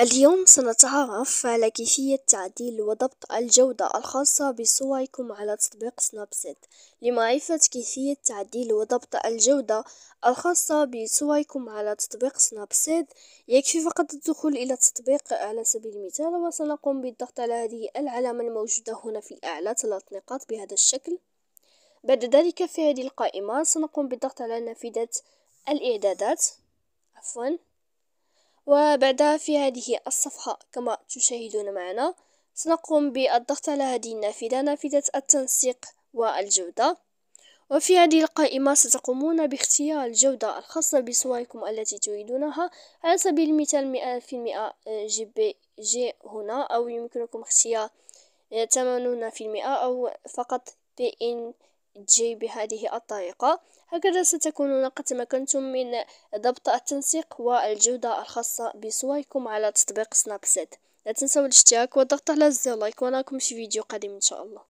اليوم سنتعرف على كيفية تعديل وضبط الجودة الخاصة بصوركم على تطبيق سناب سيت لمعرفة كيفية تعديل وضبط الجودة الخاصة بصوركم على تطبيق سناب سيت يكفي فقط الدخول إلى التطبيق على سبيل المثال وسنقوم بالضغط على هذه العلامة الموجودة هنا في الأعلى ثلاث نقاط بهذا الشكل بعد ذلك في هذه القائمة سنقوم بالضغط على نافذة الإعدادات عفواً وبعدها في هذه الصفحة كما تشاهدون معنا سنقوم بالضغط على هذه النافذة نافذة التنسيق والجودة وفي هذه القائمة ستقومون باختيار الجودة الخاصة بصوركم التي تريدونها على سبيل المثال مئة في المئة جي بي جي هنا أو يمكنكم اختيار ثمانون في المئة أو فقط بي إن جي بهذه الطريقة هكذا ستكونون قد تمكنتم من ضبط التنسيق والجودة الخاصة بصوركم على تطبيق سناب سيت لا تنسوا الاشتراك والضغط على زر لايك ونراكم في فيديو قادم ان شاء الله